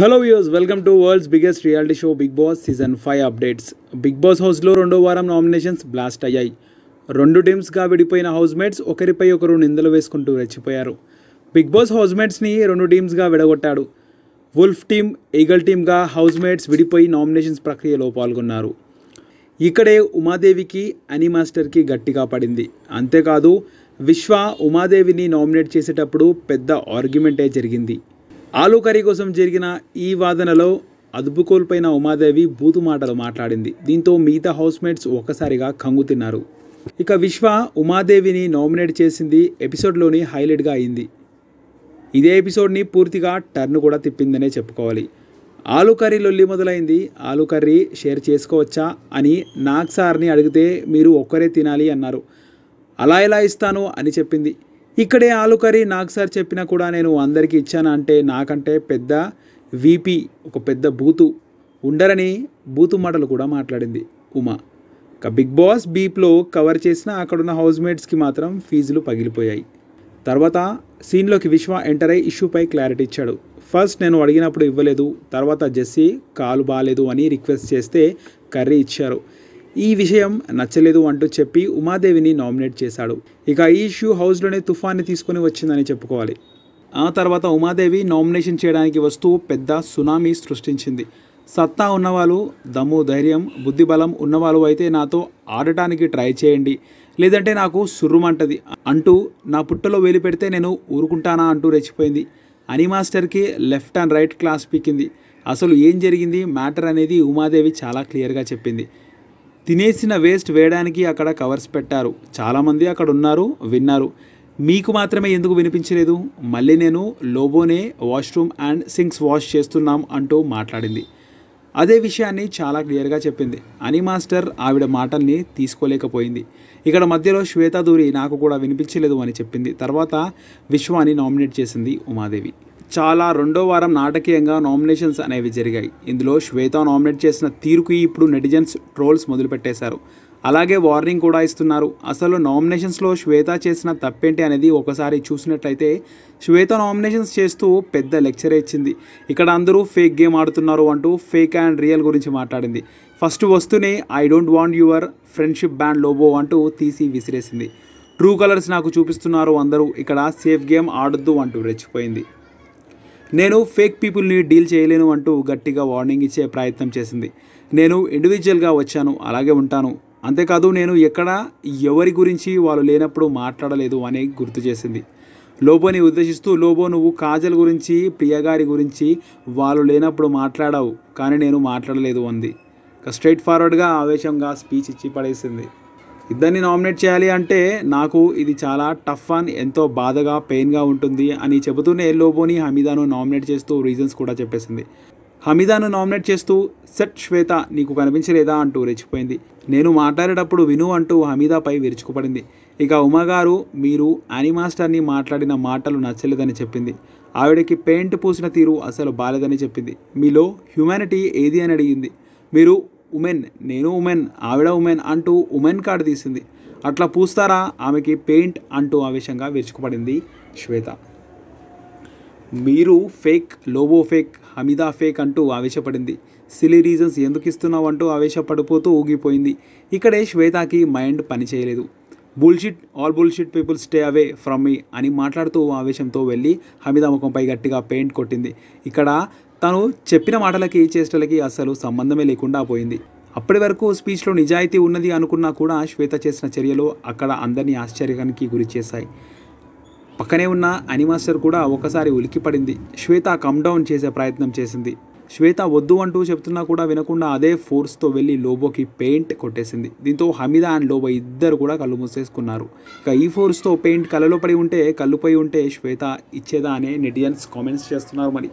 hello views welcome to world's biggest reality show Bigg Boss season five updates Bigg Boss హౌస్లో రెండో వారం nominations blast అయ్యాయి రెండు టీమ్స్గా విడిపోయిన హౌస్మేట్స్ ఒకరిపై ఒకరు నిందలు వేసుకుంటూ రెచ్చిపోయారు బిగ్ బాస్ హౌస్మేట్స్ని రెండు టీమ్స్గా విడగొట్టాడు వుల్ఫ్ టీమ్ ఈగల్ టీమ్గా హౌస్మేట్స్ విడిపోయి నామినేషన్స్ ప్రక్రియలో పాల్గొన్నారు ఇక్కడే ఉమాదేవికి అనీ మాస్టర్కి గట్టిగా పడింది అంతేకాదు విశ్వ ఉమాదేవిని నామినేట్ చేసేటప్పుడు పెద్ద ఆర్గ్యుమెంటే జరిగింది కర్రీ కోసం జరిగిన ఈ వాదనలో అదుపు కోల్పోయిన ఉమాదేవి బూతు మాటలు మాట్లాడింది దీంతో మిగతా హౌస్మేట్స్ ఒక్కసారిగా కంగు తిన్నారు ఇక విశ్వ ఉమాదేవిని నామినేట్ చేసింది ఎపిసోడ్లోని హైలైట్గా అయింది ఇదే ఎపిసోడ్ని పూర్తిగా టర్న్ కూడా తిప్పిందనే చెప్పుకోవాలి ఆలు కర్రీ లొల్లి మొదలైంది ఆలు కర్రీ షేర్ చేసుకోవచ్చా అని నాగ్ సార్ని అడిగితే మీరు ఒక్కరే తినాలి అన్నారు అలా ఎలా ఇస్తాను అని చెప్పింది ఇక్కడే ఆలు కర్రీ నాకు సార్ చెప్పినా కూడా నేను అందరికీ ఇచ్చాను అంటే నాకంటే పెద్ద వీపీ ఒక పెద్ద బూతు ఉండరని బూతు మాటలు కూడా మాట్లాడింది ఉమా ఇక బిగ్ బాస్ బీప్లో కవర్ చేసిన అక్కడున్న హౌస్మేట్స్కి మాత్రం ఫీజులు పగిలిపోయాయి తర్వాత సీన్లోకి విశ్వ ఎంటర్ అయి ఇష్యూపై క్లారిటీ ఇచ్చాడు ఫస్ట్ నేను అడిగినప్పుడు ఇవ్వలేదు తర్వాత జెస్సీ కాలు బాగాలేదు అని రిక్వెస్ట్ చేస్తే కర్రీ ఇచ్చారు ఈ విషయం నచ్చలేదు అంటూ చెప్పి ఉమాదేవిని నామినేట్ చేశాడు ఇక ఈ ఇష్యూ హౌస్లోనే తుఫాన్ని తీసుకుని వచ్చిందని చెప్పుకోవాలి ఆ తర్వాత ఉమాదేవి నామినేషన్ చేయడానికి వస్తూ పెద్ద సునామీ సృష్టించింది సత్తా ఉన్నవాళ్ళు దమ్ము ధైర్యం బుద్ధిబలం ఉన్నవాళ్ళు అయితే నాతో ఆడటానికి ట్రై చేయండి లేదంటే నాకు సుర్రుమంటది అంటూ నా పుట్టలో వేలు పెడితే నేను ఊరుకుంటానా అంటూ రెచ్చిపోయింది అని మాస్టర్కి లెఫ్ట్ అండ్ రైట్ క్లాస్ పీకింది అసలు ఏం జరిగింది మ్యాటర్ అనేది ఉమాదేవి చాలా క్లియర్గా చెప్పింది తినేసిన వేస్ట్ వేయడానికి అక్కడ కవర్స్ పెట్టారు చాలామంది అక్కడ ఉన్నారు విన్నారు మీకు మాత్రమే ఎందుకు వినిపించలేదు మళ్ళీ నేను లోబోనే వాష్రూమ్ అండ్ సింక్స్ వాష్ చేస్తున్నాం అంటూ మాట్లాడింది అదే విషయాన్ని చాలా క్లియర్గా చెప్పింది అని మాస్టర్ ఆవిడ మాటల్ని తీసుకోలేకపోయింది ఇక్కడ మధ్యలో శ్వేతాధూరి నాకు కూడా వినిపించలేదు అని చెప్పింది తర్వాత విశ్వాన్ని నామినేట్ చేసింది ఉమాదేవి చాలా రెండో వారం నాటకీయంగా నామినేషన్స్ అనేవి జరిగాయి ఇందులో శ్వేత నామినేట్ చేసిన తీరుకు ఇప్పుడు నెటిజన్స్ ట్రోల్స్ మొదలుపెట్టేశారు అలాగే వార్నింగ్ కూడా ఇస్తున్నారు అసలు నామినేషన్స్లో శ్వేత చేసిన తప్పేంటి అనేది ఒకసారి చూసినట్లయితే శ్వేత నామినేషన్స్ చేస్తూ పెద్ద లెక్చర్ ఇచ్చింది ఇక్కడ అందరూ ఫేక్ గేమ్ ఆడుతున్నారు అంటూ ఫేక్ అండ్ రియల్ గురించి మాట్లాడింది ఫస్ట్ వస్తూనే I don't want your friendship band Lobo అంటూ తీసి విసిరేసింది ట్రూ కలర్స్ నాకు చూపిస్తున్నారు అందరూ ఇక్కడ సేఫ్ గేమ్ ఆడొద్దు అంటూ రెచ్చిపోయింది నేను ఫేక్ పీపుల్ని డీల్ చేయలేను అంటూ గట్టిగా వార్నింగ్ ఇచ్చే ప్రయత్నం చేసింది నేను ఇండివిజువల్గా వచ్చాను అలాగే ఉంటాను అంతేకాదు నేను ఎక్కడ ఎవరి గురించి వాళ్ళు లేనప్పుడు మాట్లాడలేదు అని గుర్తు చేసింది లోబోని ఉద్దేశిస్తూ లోబో నువ్వు కాజల్ గురించి ప్రియగారి గురించి వాళ్ళు లేనప్పుడు మాట్లాడావు కానీ నేను మాట్లాడలేదు అంది స్ట్రైట్ ఫార్వర్డ్గా ఆవేశంగా స్పీచ్ ఇచ్చి పడేసింది ఇద్దరిని నామినేట్ చేయాలి అంటే నాకు ఇది చాలా టఫ్ అని ఎంతో బాధగా పెయిన్గా ఉంటుంది అని చెబుతూనే లోబోని హమీదాను నామినేట్ చేస్తూ రీజన్స్ కూడా చెప్పేసింది హమీదాను నామినేట్ చేస్తూ సెట్ శ్వేత నీకు కనిపించలేదా అంటూ రెచ్చిపోయింది నేను మాట్లాడేటప్పుడు విను అంటూ హమీదాపై విరుచుకుపడింది ఇక ఉమాగారు మీరు యానిమాస్టర్ని మాట్లాడిన మాటలు నచ్చలేదని చెప్పింది ఆవిడకి పెయింట్ పూసిన తీరు అసలు బాలేదని చెప్పింది మీలో హ్యుమానిటీ ఏది అని అడిగింది మీరు ఉమెన్ నేను ఉమెన్ ఆవిడ ఉమెన్ అంటూ ఉమెన్ కార్డు తీసింది అట్లా పూస్తారా ఆమెకి పెయింట్ అంటూ ఆవేశంగా విరుచుకుపడింది శ్వేత మీరు fake Lobo fake Hamida fake అంటూ ఆవేశపడింది సిలీ రీజన్స్ ఎందుకు ఇస్తున్నావు అంటూ ఆవేశపడిపోతూ ఊగిపోయింది ఇక్కడే శ్వేతకి మైండ్ పనిచేయలేదు bullshit all bullshit people stay away from me అని మాట్లాడుతూ ఆవేశంతో వెళ్ళి హమీదా ముఖంపై గట్టిగా పెయింట్ కొట్టింది ఇక్కడ తను చెప్పిన మాటలకి చేష్టలకి అసలు సంబంధమే లేకుండా పోయింది అప్పటి వరకు స్పీచ్లో నిజాయితీ ఉన్నది అనుకున్నా కూడా శ్వేత చేసిన చర్యలు అక్కడ అందరినీ ఆశ్చర్యానికి గురి చేశాయి పక్కనే ఉన్న అనిమాస్టర్ కూడా ఒకసారి ఉలికిపడింది శ్వేత కమ్ డౌన్ చేసే ప్రయత్నం చేసింది శ్వేత వద్దు అంటూ చెప్తున్నా కూడా వినకుండా అదే ఫోర్స్తో వెళ్ళి లోబోకి పెయింట్ కొట్టేసింది దీంతో హమీదా అండ్ లోబో ఇద్దరు కూడా కళ్ళు మూసేసుకున్నారు ఇక ఈ ఫోర్స్తో పెయింట్ కళ్ళలో పడి ఉంటే కళ్ళుపై ఉంటే శ్వేత ఇచ్చేదా అనే నెటిజన్స్ కామెంట్స్ చేస్తున్నారు మరి